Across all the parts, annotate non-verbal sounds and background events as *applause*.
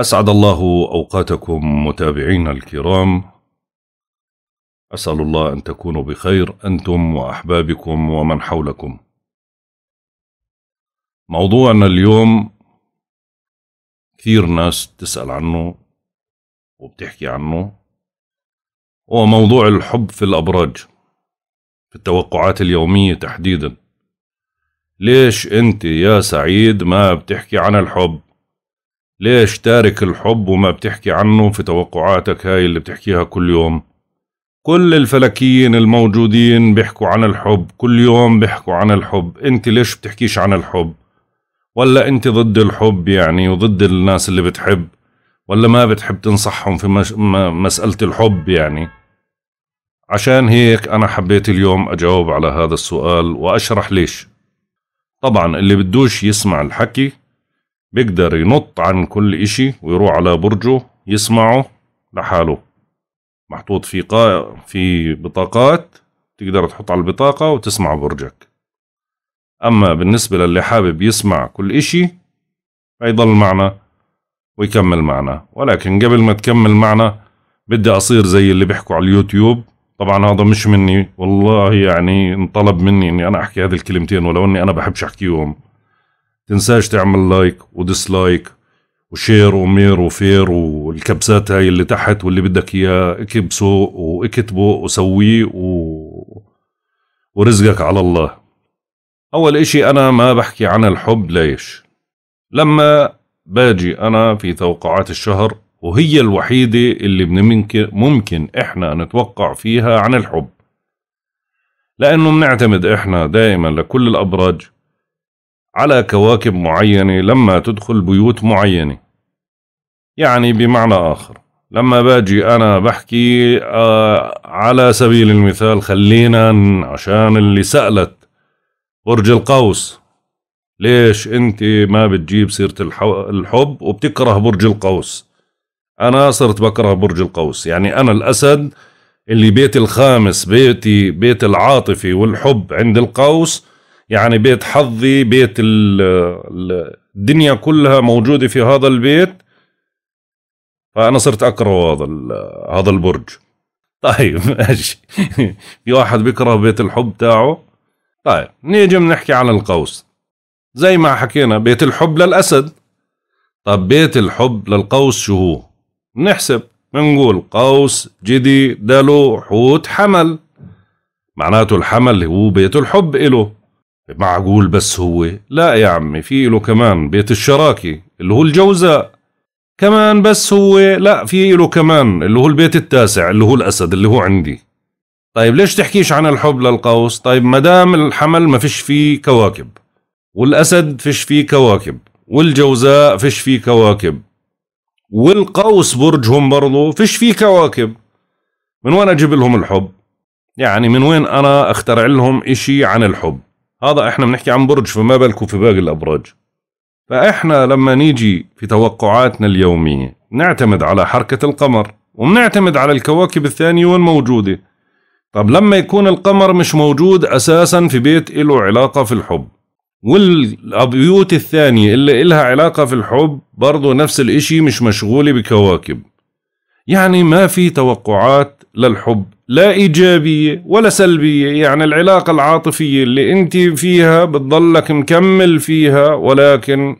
أسعد الله أوقاتكم متابعينا الكرام أسأل الله أن تكونوا بخير أنتم وأحبابكم ومن حولكم موضوعنا اليوم كثير ناس تسأل عنه وبتحكي عنه هو موضوع الحب في الأبراج في التوقعات اليومية تحديدا ليش أنت يا سعيد ما بتحكي عن الحب ليش تارك الحب وما بتحكي عنه في توقعاتك هاي اللي بتحكيها كل يوم كل الفلكيين الموجودين بيحكوا عن الحب كل يوم بيحكوا عن الحب انت ليش بتحكيش عن الحب ولا انت ضد الحب يعني وضد الناس اللي بتحب ولا ما بتحب تنصحهم في مش... م... مسألة الحب يعني عشان هيك أنا حبيت اليوم أجاوب على هذا السؤال وأشرح ليش طبعا اللي بدوش يسمع الحكي بيقدر ينط عن كل إشي ويروح على برجه يسمعه لحاله محطوط في قا... في بطاقات تقدر تحط على البطاقة وتسمع برجك أما بالنسبة للي حابب يسمع كل إشي فيضل معنا ويكمل معنا ولكن قبل ما تكمل معنا بدي أصير زي اللي بيحكوا على اليوتيوب طبعا هذا مش مني والله يعني انطلب مني اني انا احكي هذه الكلمتين ولو اني انا بحبش احكيهم تنساش تعمل لايك وديسلايك وشير ومير وفير والكبسات هاي اللي تحت واللي بدك اياه اكبسه واكتبه وسويه و... ورزقك على الله اول اشي انا ما بحكي عن الحب ليش لما باجي انا في توقعات الشهر وهي الوحيدة اللي ممكن, ممكن احنا نتوقع فيها عن الحب لانه بنعتمد احنا دائما لكل الابراج على كواكب معينة لما تدخل بيوت معينة يعني بمعنى آخر لما باجي أنا بحكي آه على سبيل المثال خلينا عشان اللي سألت برج القوس ليش أنت ما بتجيب سيرة الحب وبتكره برج القوس أنا صرت بكره برج القوس يعني أنا الأسد اللي بيت الخامس بيتي بيت العاطفة والحب عند القوس يعني بيت حظي بيت الدنيا كلها موجودة في هذا البيت فأنا صرت أكره هذا هذا البرج طيب *laughs* ماشي في واحد بيكره بيت الحب تاعه طيب نيجي بنحكي عن القوس زي ما حكينا بيت الحب للأسد طب بيت الحب للقوس شو هو بنحسب بنقول قوس جدي دلو حوت حمل معناته الحمل هو بيت الحب إله معقول بس هو لا يا عمي في له كمان بيت الشراكة اللي هو الجوزاء كمان بس هو لا في له كمان اللي هو البيت التاسع اللي هو الأسد اللي هو عندي طيب ليش تحكيش عن الحب للقوس طيب مدام الحمل ما فيش فيه كواكب والأسد فيش فيه كواكب والجوزاء فيش فيه كواكب والقوس برجهم برضو فيش فيه كواكب من وين أجيب لهم الحب يعني من وين أنا أخترع لهم إشي عن الحب هذا احنا بنحكي عن برج فما بالكم في باقي الابراج فاحنا لما نيجي في توقعاتنا اليوميه نعتمد على حركه القمر وبنعتمد على الكواكب الثانيه وين موجوده طب لما يكون القمر مش موجود اساسا في بيت له علاقه في الحب والبيوت الثانية اللي إلها علاقة في الحب برضو نفس الإشي مش مشغولة بكواكب يعني ما في توقعات للحب لا إيجابية ولا سلبية يعني العلاقة العاطفية اللي أنت فيها بتضلك مكمل فيها ولكن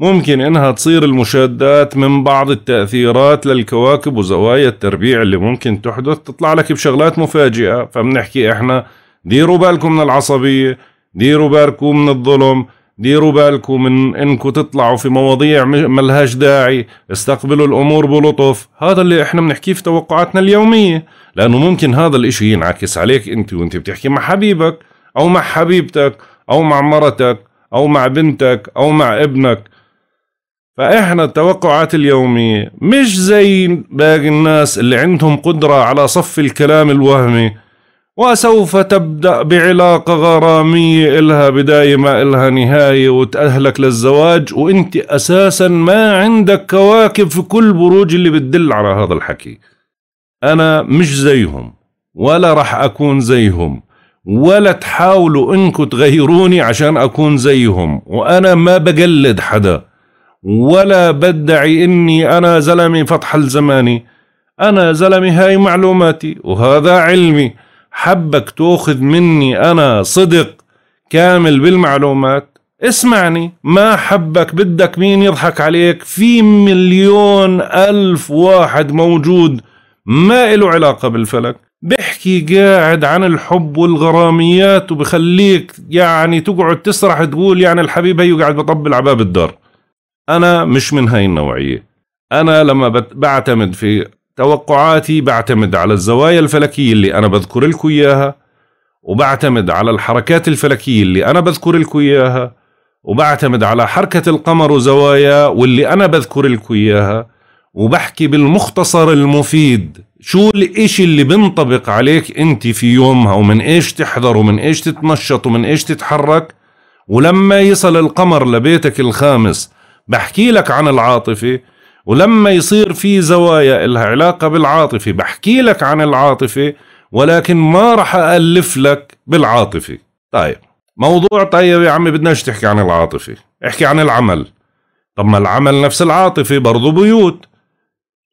ممكن إنها تصير المشادات من بعض التأثيرات للكواكب وزوايا التربيع اللي ممكن تحدث تطلع لك بشغلات مفاجئة فبنحكي إحنا ديروا بالكم من العصبية ديروا بالكم من الظلم ديروا بالكم من انكم تطلعوا في مواضيع ملهاش داعي استقبلوا الامور بلطف هذا اللي احنا بنحكيه في توقعاتنا اليومية لانه ممكن هذا الاشي ينعكس عليك انت وانت بتحكي مع حبيبك او مع حبيبتك او مع مرتك او مع بنتك او مع ابنك فاحنا التوقعات اليومية مش زي باقي الناس اللي عندهم قدرة على صف الكلام الوهمي وسوف تبدأ بعلاقة غرامية إلها بداية ما إلها نهاية وتأهلك للزواج وإنت أساسا ما عندك كواكب في كل بروج اللي بتدل على هذا الحكي أنا مش زيهم ولا رح أكون زيهم ولا تحاولوا إنكم تغيروني عشان أكون زيهم وأنا ما بقلد حدا ولا بدعي إني أنا زلمة فتح الزماني أنا زلمة هاي معلوماتي وهذا علمي حبك تاخذ مني انا صدق كامل بالمعلومات اسمعني ما حبك بدك مين يضحك عليك في مليون ألف واحد موجود ما له علاقة بالفلك بحكي قاعد عن الحب والغراميات وبخليك يعني تقعد تسرح تقول يعني الحبيب هيو قاعد بطبل باب الدار أنا مش من هاي النوعية أنا لما بعتمد في توقعاتي بعتمد على الزوايا الفلكية اللي أنا بذكر لكم إياها وبعتمد على الحركات الفلكية اللي أنا بذكر لكم إياها وبعتمد على حركة القمر وزوايا واللي أنا بذكر لكم إياها وبحكي بالمختصر المفيد شو الإشي اللي بنطبق عليك أنت في يومها ومن إيش تحضر ومن إيش تتنشط ومن إيش تتحرك ولما يصل القمر لبيتك الخامس بحكي لك عن العاطفة ولما يصير في زوايا إلها علاقة بالعاطفة بحكي لك عن العاطفة ولكن ما رح ألف لك بالعاطفة طيب موضوع طيب يا عمي بدناش تحكي عن العاطفة احكي عن العمل طب ما العمل نفس العاطفة برضو بيوت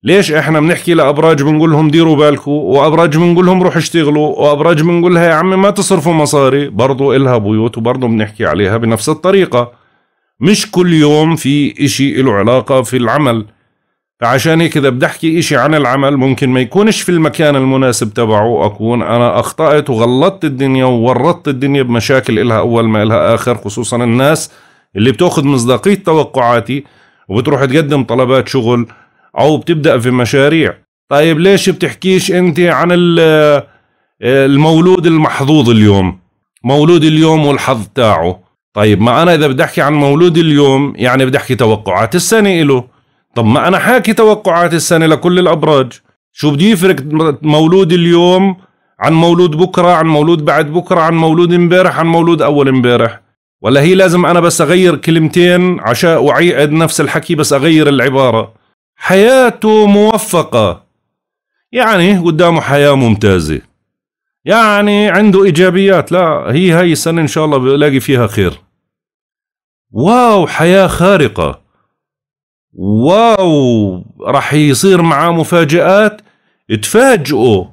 ليش احنا بنحكي لابراج بنقول لهم ديروا بالكم وابراج بنقول لهم روحوا اشتغلوا وابراج بنقول لها يا عمي ما تصرفوا مصاري برضو إلها بيوت وبرضو بنحكي عليها بنفس الطريقة مش كل يوم في اشي له علاقة في العمل فعشان هيك اذا بدي احكي اشي عن العمل ممكن ما يكونش في المكان المناسب تبعه اكون انا اخطأت وغلطت الدنيا وورطت الدنيا بمشاكل الها اول ما الها اخر خصوصا الناس اللي بتاخذ مصداقية توقعاتي وبتروح تقدم طلبات شغل او بتبدأ في مشاريع طيب ليش بتحكيش انت عن المولود المحظوظ اليوم مولود اليوم والحظ تاعه طيب ما انا اذا بدي احكي عن مولود اليوم يعني بدي احكي توقعات السنة له طب ما انا حاكي توقعات السنه لكل الابراج شو بده يفرق مولود اليوم عن مولود بكره عن مولود بعد بكره عن مولود امبارح عن مولود اول امبارح ولا هي لازم انا بس اغير كلمتين عشان وعيد نفس الحكي بس اغير العباره حياته موفقه يعني قدامه حياه ممتازه يعني عنده ايجابيات لا هي هاي السنه ان شاء الله بلاقي فيها خير واو حياه خارقه واو راح يصير معاه مفاجآت تفاجئوا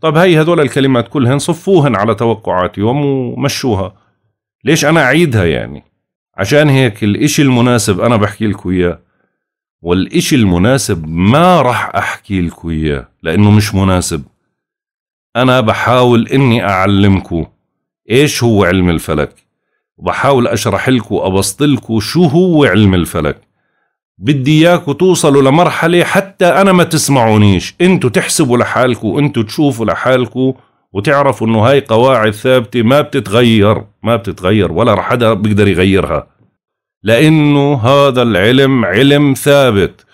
طب هي هذول الكلمات كلهن صفوهن على توقعاتهم ومشوها ليش أنا أعيدها يعني عشان هيك الإشي المناسب أنا بحكي لكم إياه والإشي المناسب ما راح أحكي لكم إياه لأنه مش مناسب أنا بحاول إني أعلمكم إيش هو علم الفلك وبحاول أشرح لكم أبسط لكم شو هو علم الفلك بدي اياكم توصلوا لمرحلة حتى انا ما تسمعونيش انتوا تحسبوا لحالكم انتوا تشوفوا لحالكم وتعرفوا انه هاي قواعد ثابتة ما بتتغير ما بتتغير ولا حدا بيقدر يغيرها لانه هذا العلم علم ثابت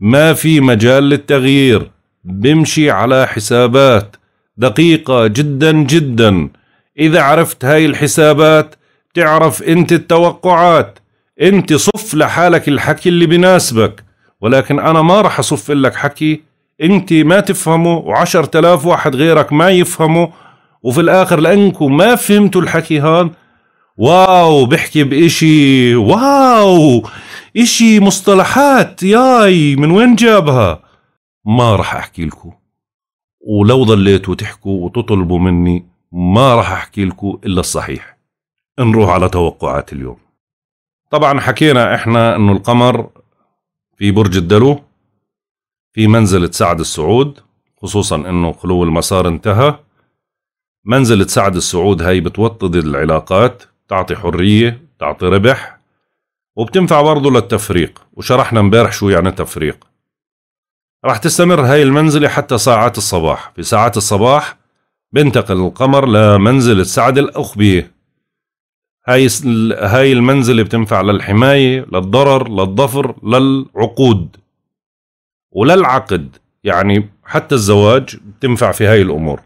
ما في مجال للتغيير بمشي على حسابات دقيقة جدا جدا إذا عرفت هاي الحسابات تعرف أنت التوقعات انت صف لحالك الحكي اللي بناسبك ولكن انا ما راح اصف لك حكي انت ما تفهمه وعشر تلاف واحد غيرك ما يفهمه وفي الاخر لانكم ما فهمتوا الحكي هذا واو بحكي بإشي واو إشي مصطلحات ياي من وين جابها ما راح أحكي لكم ولو ضليتوا تحكوا وتطلبوا مني ما راح أحكي لكم إلا الصحيح نروح على توقعات اليوم طبعا حكينا احنا انه القمر في برج الدلو في منزلة سعد السعود خصوصا انه خلو المسار انتهى منزلة سعد السعود هاي بتوطد العلاقات تعطي حرية تعطي ربح وبتنفع برضه للتفريق وشرحنا امبارح شو يعني تفريق راح تستمر هاي المنزلة حتى ساعات الصباح في ساعات الصباح بنتقل القمر لمنزلة سعد الأخبية هاي هاي المنزله بتنفع للحمايه للضرر للظفر للعقود وللعقد يعني حتى الزواج بتنفع في هاي الامور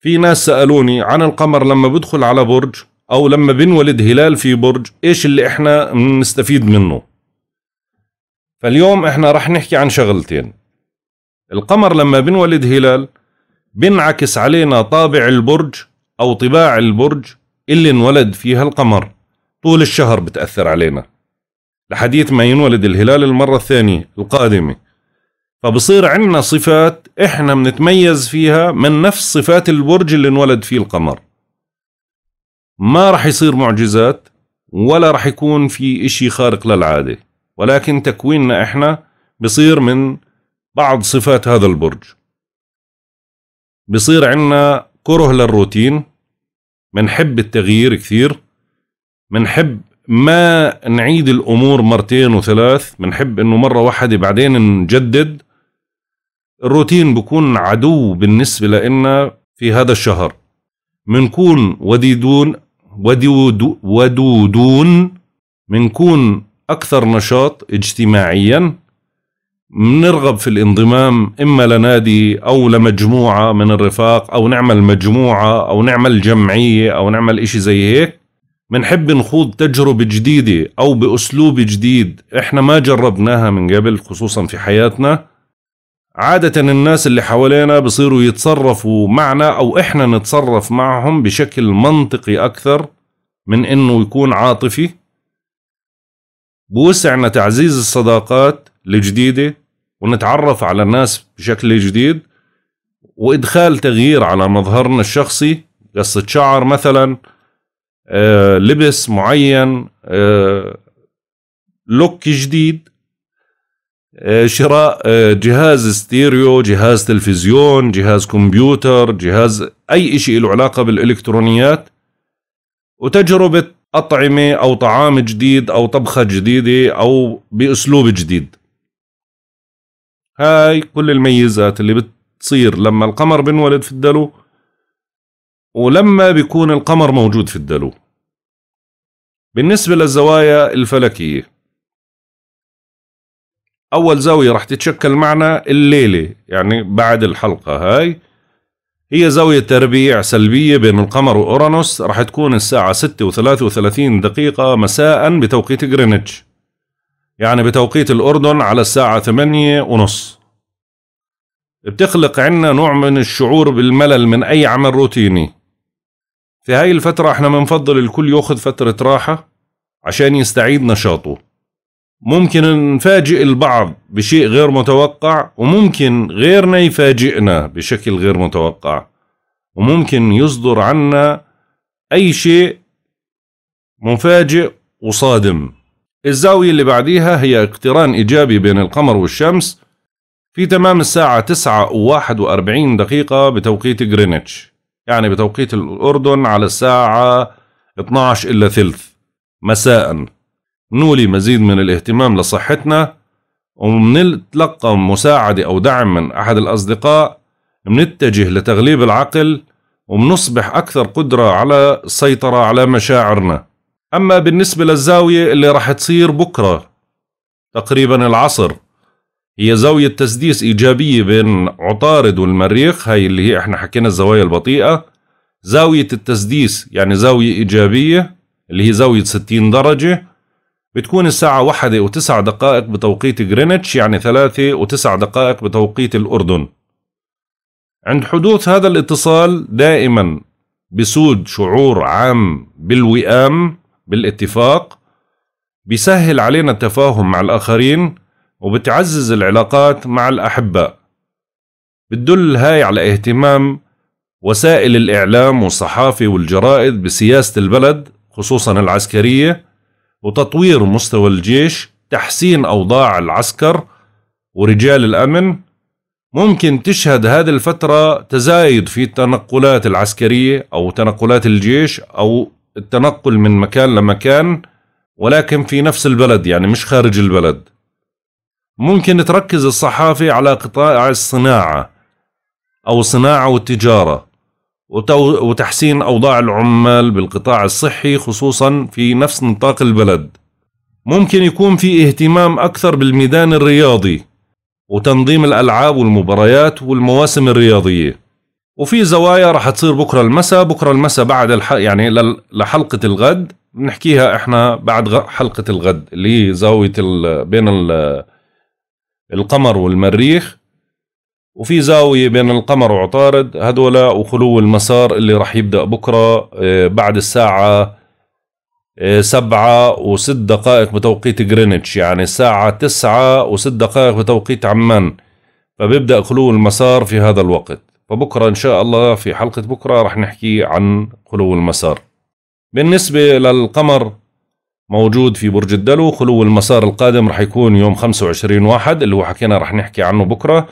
في ناس سالوني عن القمر لما بدخل على برج او لما بنولد هلال في برج ايش اللي احنا بنستفيد منه فاليوم احنا رح نحكي عن شغلتين القمر لما بنولد هلال بنعكس علينا طابع البرج او طباع البرج اللي انولد فيها القمر طول الشهر بتأثر علينا لحديث ما ينولد الهلال المرة الثانية القادمة فبصير عندنا صفات احنا بنتميز فيها من نفس صفات البرج اللي انولد فيه القمر ما رح يصير معجزات ولا رح يكون في اشي خارق للعادة ولكن تكويننا احنا بصير من بعض صفات هذا البرج بصير عنا كره للروتين بنحب التغيير كثير بنحب ما نعيد الامور مرتين وثلاث بنحب انه مره واحده بعدين نجدد الروتين بكون عدو بالنسبه لنا في هذا الشهر منكون وديدون ودود ودودون منكون اكثر نشاط اجتماعيا بنرغب في الانضمام اما لنادي او لمجموعه من الرفاق او نعمل مجموعه او نعمل جمعيه او نعمل إشي زي هيك بنحب نخوض تجربه جديده او باسلوب جديد احنا ما جربناها من قبل خصوصا في حياتنا عادة الناس اللي حوالينا بصيروا يتصرفوا معنا أو إحنا نتصرف معهم بشكل منطقي أكثر من إنه يكون عاطفي بوسعنا تعزيز الصداقات الجديده ونتعرف على الناس بشكل جديد وادخال تغيير على مظهرنا الشخصي قصه شعر مثلا آه لبس معين آه لوك جديد آه شراء آه جهاز ستيريو جهاز تلفزيون جهاز كمبيوتر جهاز أي شيء له علاقة بالإلكترونيات وتجربة أطعمة أو طعام جديد أو طبخة جديدة أو بأسلوب جديد هاي كل الميزات اللي بتصير لما القمر بنولد في الدلو ولما بيكون القمر موجود في الدلو بالنسبة للزوايا الفلكية أول زاوية رح تتشكل معنا الليلة يعني بعد الحلقة هاي هي زاوية تربيع سلبية بين القمر وأورانوس رح تكون الساعة 6 و33 دقيقة مساء بتوقيت غرينتش يعني بتوقيت الأردن على الساعة ثمانية ونص بتخلق عنا نوع من الشعور بالملل من أي عمل روتيني في هاي الفترة احنا بنفضل الكل ياخذ فترة راحة عشان يستعيد نشاطه ممكن نفاجئ البعض بشيء غير متوقع وممكن غيرنا يفاجئنا بشكل غير متوقع وممكن يصدر عنا أي شيء مفاجئ وصادم الزاوية اللي بعديها هي اقتران إيجابي بين القمر والشمس في تمام الساعة تسعة وواحد وأربعين دقيقة بتوقيت جرينتش يعني بتوقيت الأردن على الساعة 12 إلا ثلث مساء نولي مزيد من الاهتمام لصحتنا ومنتلقى مساعدة أو دعم من أحد الأصدقاء منتجه لتغليب العقل ومنصبح أكثر قدرة على السيطرة على مشاعرنا أما بالنسبة للزاوية اللي راح تصير بكرة تقريبا العصر هي زاوية تسديس إيجابية بين عطارد والمريخ هاي اللي هي احنا حكينا الزوايا البطيئة زاوية التسديس يعني زاوية إيجابية اللي هي زاوية 60 درجة بتكون الساعة واحدة وتسع دقائق بتوقيت جرينتش يعني ثلاثة وتسع دقائق بتوقيت الأردن عند حدوث هذا الاتصال دائما بسود شعور عام بالوئام بالاتفاق بيسهل علينا التفاهم مع الآخرين وبتعزز العلاقات مع الأحباء بتدل هاي على اهتمام وسائل الإعلام والصحافة والجرائد بسياسة البلد خصوصا العسكرية وتطوير مستوى الجيش تحسين أوضاع العسكر ورجال الأمن ممكن تشهد هذه الفترة تزايد في التنقلات العسكرية أو تنقلات الجيش أو التنقل من مكان لمكان ولكن في نفس البلد يعني مش خارج البلد ممكن تركز الصحافة على قطاع الصناعة أو صناعة والتجارة وتحسين أوضاع العمال بالقطاع الصحي خصوصا في نفس نطاق البلد ممكن يكون في اهتمام أكثر بالميدان الرياضي وتنظيم الألعاب والمباريات والمواسم الرياضية وفي زوايا رح تصير بكره المساء بكره المساء بعد الح... يعني لحلقه الغد بنحكيها احنا بعد حلقه الغد اللي هي زاويه ال... بين ال... القمر والمريخ وفي زاوية بين القمر وعطارد هدول وخلو المسار اللي رح يبدأ بكرة آه، بعد الساعة آه، سبعة وست دقائق بتوقيت جرينتش يعني الساعة تسعة وست دقائق بتوقيت عمان فبيبدأ خلو المسار في هذا الوقت فبكرة إن شاء الله في حلقة بكرة رح نحكي عن خلو المسار بالنسبة للقمر موجود في برج الدلو خلو المسار القادم رح يكون يوم 25 واحد اللي هو حكينا رح نحكي عنه بكرة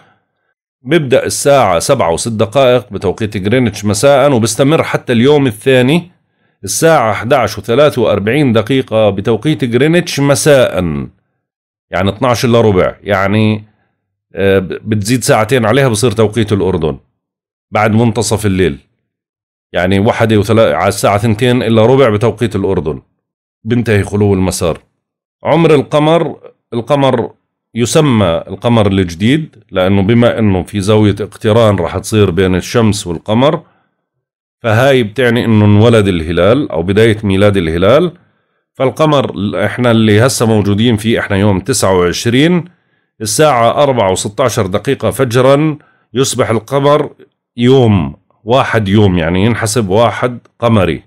بيبدأ الساعة 7 و6 دقائق بتوقيت جرينتش مساء وبستمر حتى اليوم الثاني الساعة 11 و43 دقيقة بتوقيت جرينتش مساء يعني 12 الا ربع يعني آه، بتزيد ساعتين عليها بصير توقيت الأردن بعد منتصف الليل يعني واحدة وثلا... على الساعة ثنتين إلا ربع بتوقيت الأردن بينتهي خلو المسار عمر القمر القمر يسمى القمر الجديد لأنه بما أنه في زاوية اقتران راح تصير بين الشمس والقمر فهاي بتعني أنه انولد الهلال أو بداية ميلاد الهلال فالقمر احنا اللي هسه موجودين فيه احنا يوم 29 الساعة 4 و16 دقيقة فجرا يصبح القمر يوم واحد يوم يعني ينحسب واحد قمري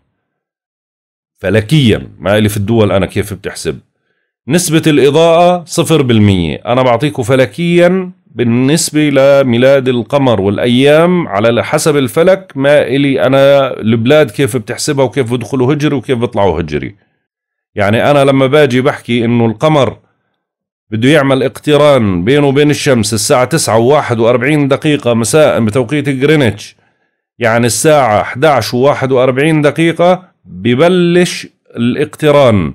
فلكيا ما إلي في الدول أنا كيف بتحسب نسبة الإضاءة صفر بالمية أنا بعطيكم فلكيا بالنسبة لميلاد القمر والأيام على حسب الفلك ما إلي أنا البلاد كيف بتحسبها وكيف بدخلوا هجري وكيف بيطلعوا هجري يعني أنا لما باجي بحكي إنه القمر بده يعمل اقتران بينه وبين الشمس الساعة تسعة وواحد وأربعين دقيقة مساء بتوقيت جرينتش يعني الساعة 11 و 41 دقيقة ببلش الاقتران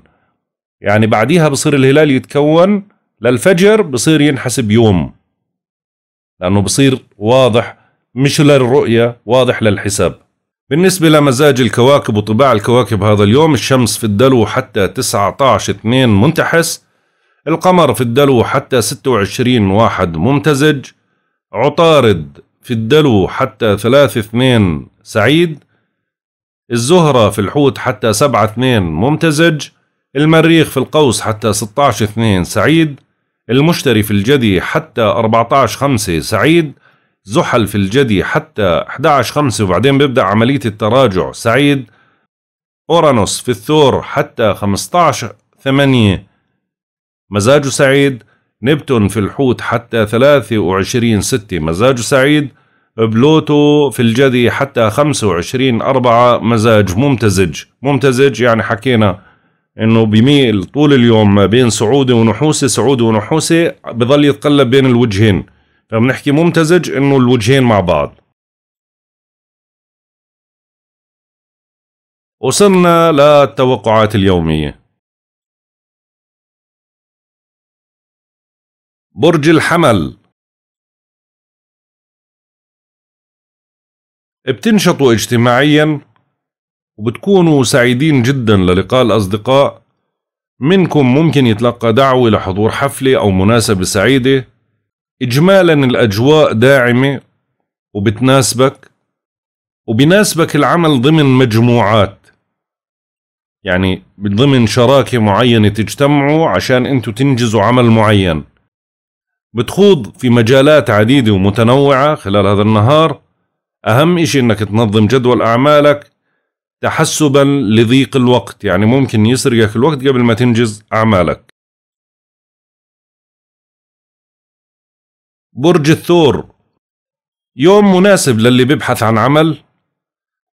يعني بعديها بصير الهلال يتكون للفجر بصير ينحسب يوم لأنه بصير واضح مش للرؤية واضح للحساب بالنسبة لمزاج الكواكب وطباع الكواكب هذا اليوم الشمس في الدلو حتى 19 2 منتحس القمر في الدلو حتى 26 واحد ممتزج عطارد في الدلو حتى 3 2 سعيد الزهرة في الحوت حتى 7 2 ممتزج المريخ في القوس حتى 16 2 سعيد المشتري في الجدي حتى 14 5 سعيد زحل في الجدي حتى 11 5 وبعدين بيبدأ عملية التراجع سعيد أورانوس في الثور حتى 15 8 مزاج سعيد نبتون في الحوت حتى 23 ستة مزاج سعيد بلوتو في الجدي حتى 25 أربعة مزاج ممتزج ممتزج يعني حكينا انه بميل طول اليوم ما بين صعودة ونحوسة صعودة ونحوسة بضل يتقلب بين الوجهين فبنحكي ممتزج انه الوجهين مع بعض وصلنا للتوقعات اليومية برج الحمل بتنشطوا اجتماعيا وبتكونوا سعيدين جدا للقاء الأصدقاء منكم ممكن يتلقى دعوة لحضور حفلة أو مناسبة سعيدة إجمالا الأجواء داعمة وبتناسبك وبناسبك العمل ضمن مجموعات يعني ضمن شراكة معينة تجتمعوا عشان انتوا تنجزوا عمل معين بتخوض في مجالات عديدة ومتنوعة خلال هذا النهار أهم إشي أنك تنظم جدول أعمالك تحسبا لضيق الوقت يعني ممكن يسرقك الوقت قبل ما تنجز أعمالك برج الثور يوم مناسب للي بيبحث عن عمل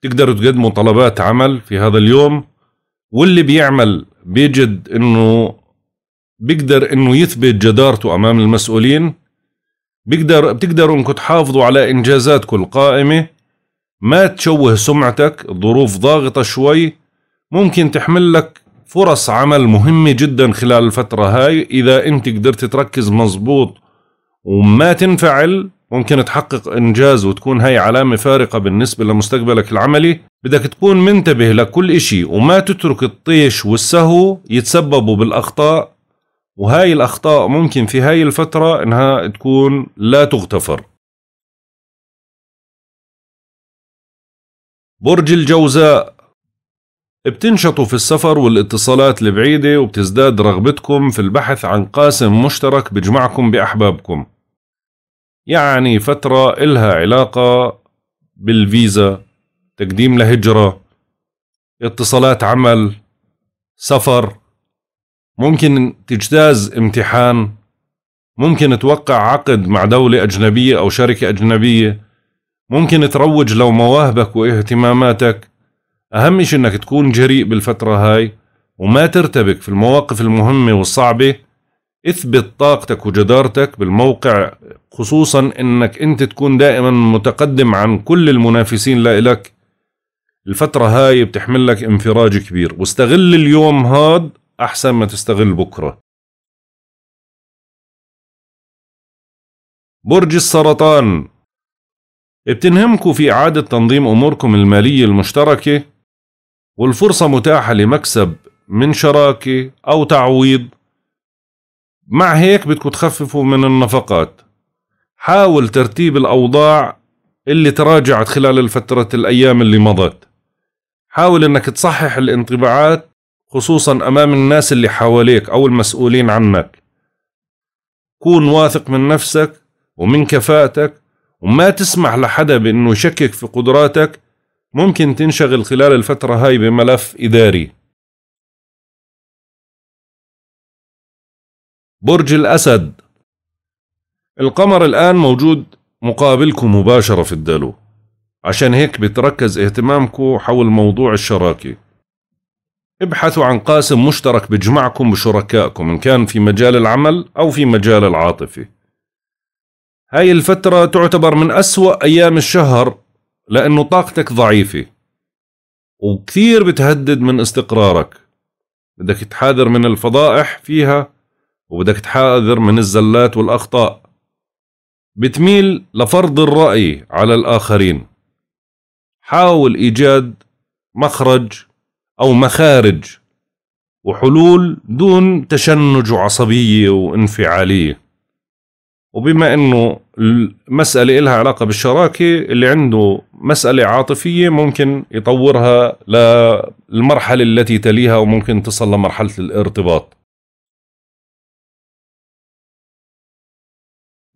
تقدروا تقدموا طلبات عمل في هذا اليوم واللي بيعمل بيجد انه بيقدر انه يثبت جدارته امام المسؤولين بيقدر بتقدروا انكم تحافظوا على انجازاتكم القائمه ما تشوه سمعتك الظروف ضاغطه شوي ممكن تحمل لك فرص عمل مهمة جدا خلال الفترة هاي إذا أنت قدرت تركز مزبوط وما تنفعل ممكن تحقق إنجاز وتكون هاي علامة فارقة بالنسبة لمستقبلك العملي بدك تكون منتبه لكل إشي وما تترك الطيش والسهو يتسببوا بالأخطاء وهاي الأخطاء ممكن في هاي الفترة إنها تكون لا تغتفر برج الجوزاء بتنشطوا في السفر والاتصالات البعيدة وبتزداد رغبتكم في البحث عن قاسم مشترك بجمعكم بأحبابكم يعني فترة إلها علاقة بالفيزا تقديم لهجرة اتصالات عمل سفر ممكن تجتاز امتحان ممكن توقع عقد مع دولة أجنبية أو شركة أجنبية ممكن تروج لو مواهبك واهتماماتك أهم شيء أنك تكون جريء بالفترة هاي وما ترتبك في المواقف المهمة والصعبة اثبت طاقتك وجدارتك بالموقع خصوصا انك انت تكون دائما متقدم عن كل المنافسين لإلك الفترة هاي بتحمل لك انفراج كبير واستغل اليوم هاد أحسن ما تستغل بكرة برج السرطان بتنهمكوا في إعادة تنظيم أموركم المالية المشتركة والفرصة متاحة لمكسب من شراكة أو تعويض مع هيك بدكم تخففوا من النفقات حاول ترتيب الأوضاع اللي تراجعت خلال الفترة الأيام اللي مضت حاول أنك تصحح الانطباعات خصوصا أمام الناس اللي حواليك أو المسؤولين عنك كون واثق من نفسك ومن كفاءتك وما تسمح لحدا بأنه يشكك في قدراتك ممكن تنشغل خلال الفترة هاي بملف إداري برج الأسد القمر الآن موجود مقابلكم مباشرة في الدلو عشان هيك بتركز اهتمامكم حول موضوع الشراكه ابحثوا عن قاسم مشترك بجمعكم بشركائكم إن كان في مجال العمل أو في مجال العاطفة هاي الفترة تعتبر من أسوأ أيام الشهر لأنه طاقتك ضعيفة وكثير بتهدد من استقرارك بدك تحاذر من الفضائح فيها وبدك تحاذر من الزلات والأخطاء بتميل لفرض الرأي على الآخرين حاول إيجاد مخرج أو مخارج وحلول دون تشنج وعصبية وانفعالية وبما أنه المسألة إلها علاقة بالشراكة اللي عنده مسألة عاطفية ممكن يطورها للمرحلة التي تليها وممكن تصل لمرحلة الارتباط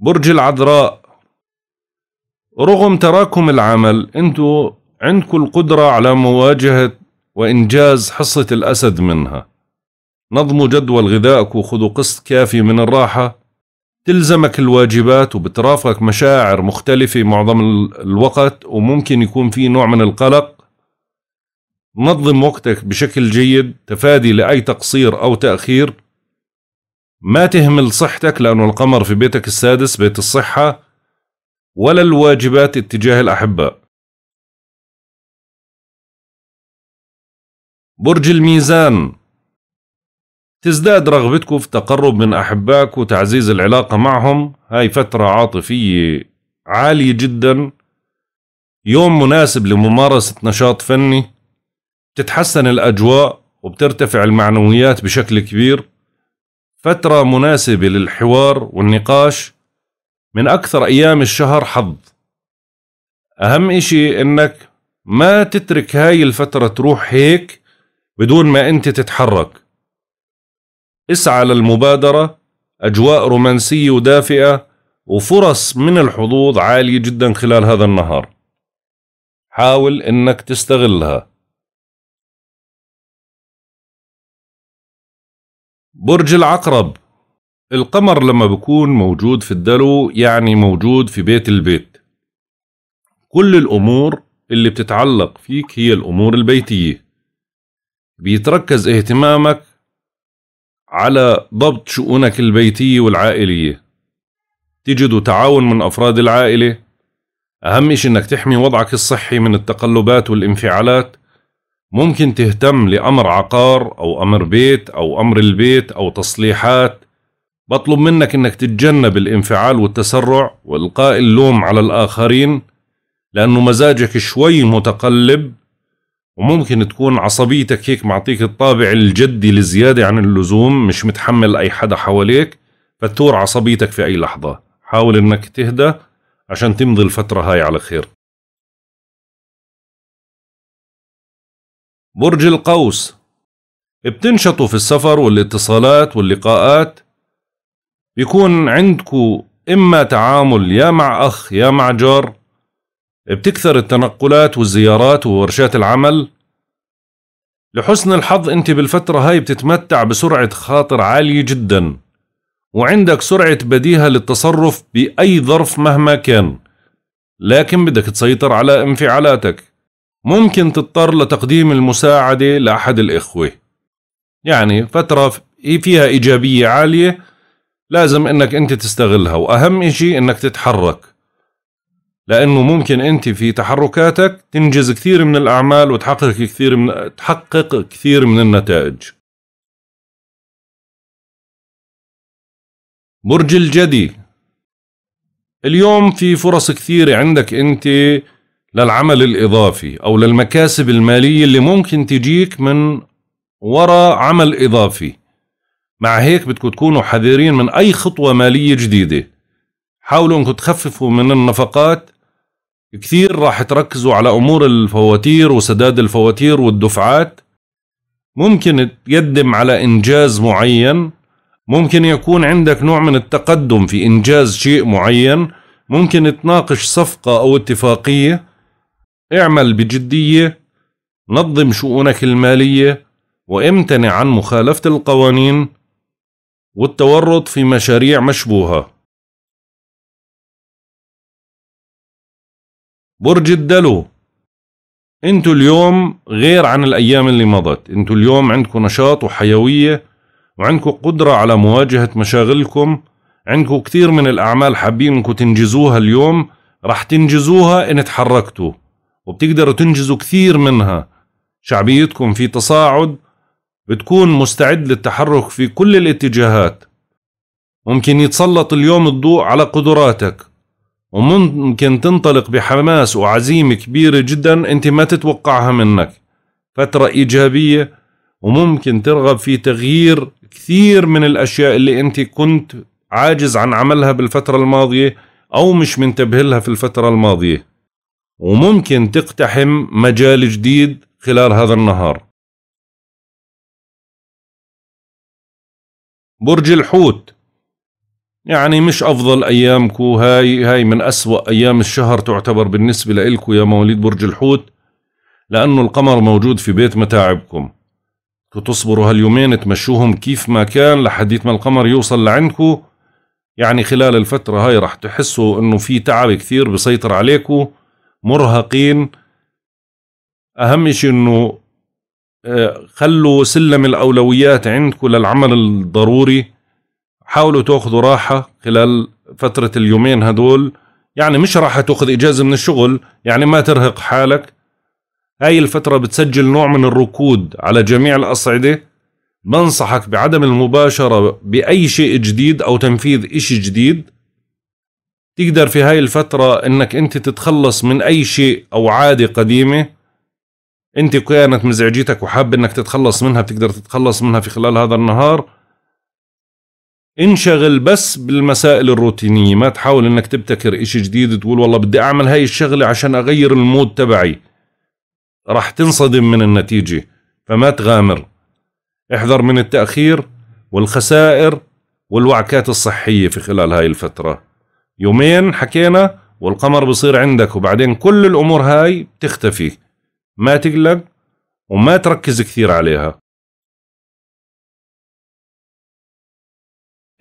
برج العذراء رغم تراكم العمل انتو عندكم القدرة على مواجهة وإنجاز حصة الأسد منها نظم جدول غذائك وخذوا قسط كافي من الراحة تلزمك الواجبات وبترافقك مشاعر مختلفة معظم الوقت وممكن يكون في نوع من القلق نظم وقتك بشكل جيد تفادي لأي تقصير أو تأخير ما تهمل صحتك لأنه القمر في بيتك السادس بيت الصحة ولا الواجبات اتجاه الأحباء برج الميزان تزداد رغبتكم في التقرب من أحبائك وتعزيز العلاقة معهم هاي فترة عاطفية عالية جدا يوم مناسب لممارسة نشاط فني تتحسن الأجواء وبترتفع المعنويات بشكل كبير فترة مناسبة للحوار والنقاش من أكثر أيام الشهر حظ أهم إشي إنك ما تترك هاي الفترة تروح هيك بدون ما أنت تتحرك اسعى للمبادرة أجواء رومانسية ودافئة وفرص من الحظوظ عالية جدا خلال هذا النهار حاول أنك تستغلها برج العقرب القمر لما بكون موجود في الدلو يعني موجود في بيت البيت كل الأمور اللي بتتعلق فيك هي الأمور البيتية بيتركز اهتمامك على ضبط شؤونك البيتية والعائلية تجد تعاون من أفراد العائلة أهم إشي أنك تحمي وضعك الصحي من التقلبات والانفعالات ممكن تهتم لأمر عقار أو أمر بيت أو أمر البيت أو تصليحات بطلب منك أنك تتجنب الانفعال والتسرع وإلقاء اللوم على الآخرين لأنه مزاجك شوي متقلب وممكن تكون عصبيتك هيك معطيك الطابع الجدي الزيادة عن اللزوم مش متحمل أي حدا حواليك فتور عصبيتك في أي لحظة حاول إنك تهدى عشان تمضي الفترة هاي على خير برج القوس بتنشطوا في السفر والاتصالات واللقاءات بيكون عندكو إما تعامل يا مع أخ يا مع جار بتكثر التنقلات والزيارات وورشات العمل لحسن الحظ انت بالفترة هاي بتتمتع بسرعة خاطر عالية جدا وعندك سرعة بديهة للتصرف بأي ظرف مهما كان لكن بدك تسيطر على انفعالاتك ممكن تضطر لتقديم المساعدة لأحد الإخوة يعني فترة فيها إيجابية عالية لازم انك انت تستغلها واهم اشي انك تتحرك لانه ممكن انت في تحركاتك تنجز كثير من الاعمال وتحقق كثير من تحقق كثير من النتائج برج الجدي اليوم في فرص كثيرة عندك انت للعمل الاضافي او للمكاسب المالية اللي ممكن تجيك من وراء عمل اضافي مع هيك بدكم تكونوا حذرين من اي خطوة مالية جديدة حاولوا انكم تخففوا من النفقات كثير راح تركزوا على أمور الفواتير وسداد الفواتير والدفعات ممكن تقدم على إنجاز معين ممكن يكون عندك نوع من التقدم في إنجاز شيء معين ممكن تناقش صفقة أو اتفاقية اعمل بجدية نظم شؤونك المالية وامتنع عن مخالفة القوانين والتورط في مشاريع مشبوهة برج الدلو انتوا اليوم غير عن الايام اللي مضت انتوا اليوم عندكم نشاط وحيوية وعندكم قدرة على مواجهة مشاغلكم عندكم كثير من الاعمال حابين انكم تنجزوها اليوم رح تنجزوها ان تحركتوا وبتقدروا تنجزوا كثير منها شعبيتكم في تصاعد بتكون مستعد للتحرك في كل الاتجاهات ممكن يتسلط اليوم الضوء على قدراتك وممكن تنطلق بحماس وعزيمة كبيرة جدا انت ما تتوقعها منك فترة ايجابية وممكن ترغب في تغيير كثير من الاشياء اللي انت كنت عاجز عن عملها بالفترة الماضية او مش منتبه لها في الفترة الماضية وممكن تقتحم مجال جديد خلال هذا النهار برج الحوت يعني مش افضل ايامكو هاي هاي من اسوا ايام الشهر تعتبر بالنسبه لإلكو يا مواليد برج الحوت لانه القمر موجود في بيت متاعبكم تصبروا هاليومين تمشوهم كيف ما كان لحديت ما القمر يوصل لعندكو يعني خلال الفترة هاي رح تحسوا انه في تعب كثير بيسيطر عليكو مرهقين اهم شيء انه آه، خلوا سلم الاولويات عندكو للعمل الضروري حاولوا تاخذوا راحه خلال فتره اليومين هدول يعني مش راح تاخذ اجازه من الشغل يعني ما ترهق حالك هاي الفتره بتسجل نوع من الركود على جميع الاصعده بنصحك بعدم المباشره باي شيء جديد او تنفيذ إشي جديد تقدر في هاي الفترة انك انت تتخلص من اي شيء او عادة قديمة انت كانت مزعجتك وحاب انك تتخلص منها بتقدر تتخلص منها في خلال هذا النهار انشغل بس بالمسائل الروتينية ما تحاول انك تبتكر اشي جديد تقول والله بدي اعمل هاي الشغلة عشان اغير المود تبعي راح تنصدم من النتيجة فما تغامر احذر من التأخير والخسائر والوعكات الصحية في خلال هاي الفترة يومين حكينا والقمر بصير عندك وبعدين كل الأمور هاي بتختفي ما تقلق وما تركز كثير عليها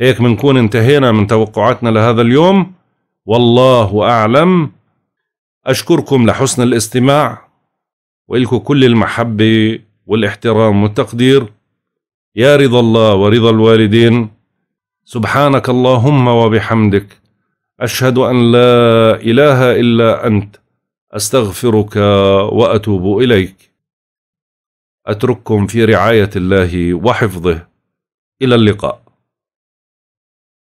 هيك بنكون انتهينا من توقعاتنا لهذا اليوم والله أعلم أشكركم لحسن الاستماع وإلكم كل المحبة والاحترام والتقدير يا رضا الله ورضا الوالدين سبحانك اللهم وبحمدك أشهد أن لا إله إلا أنت أستغفرك وأتوب إليك أترككم في رعاية الله وحفظه إلى اللقاء